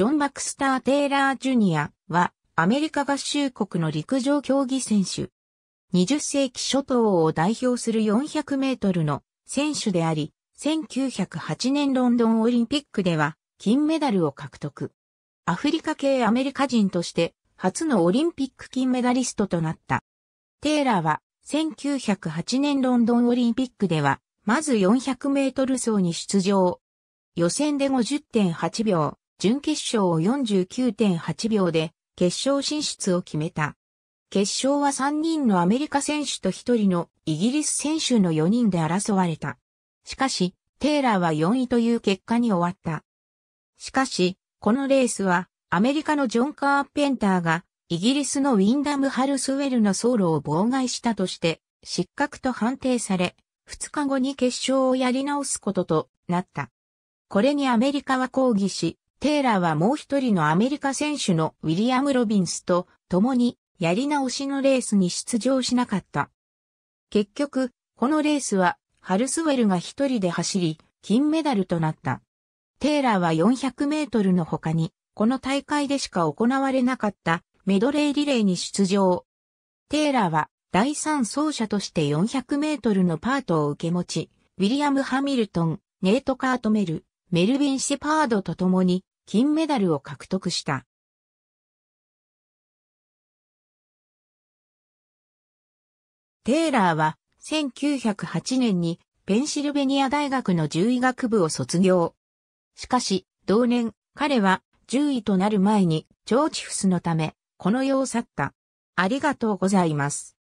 ジョン・バクスター・テイラー・ジュニアは、アメリカ合衆国の陸上競技選手。20世紀初頭を代表する400メートルの選手であり、1908年ロンドンオリンピックでは金メダルを獲得。アフリカ系アメリカ人として初のオリンピック金メダリストとなった。テイラーは1908年ロンドンオリンピックではまず400メートル走に出場。予選で50.8秒、準決勝を49.8秒で決勝進出を決めた。決勝は3人のアメリカ選手と1人のイギリス選手の4人で争われた。しかし、テイラーは4位という結果に終わった。しかし、このレースは、アメリカのジョン・カーペンターが、イギリスのウィンダム・ハルスウェルの走路を妨害したとして、失格と判定され、2日後に決勝をやり直すこととなった。これにアメリカは抗議し、テイラーはもう一人のアメリカ選手のウィリアム・ロビンスと共にやり直しのレースに出場しなかった。結局、このレースはハルスウェルが一人で走り、金メダルとなった。テイラーは400メートルの他に、この大会でしか行われなかったメドレーリレーに出場。テイラーは第3走者として400メートルのパートを受け持ち、ウィリアム・ハミルトン、ネート・カートメル、メルビン・シェパードと共に金メダルを獲得した。テイラーは1908年にペンシルベニア大学の獣医学部を卒業。しかし、同年、彼は獣医となる前に腸チフスのため、この世を去った。ありがとうございます。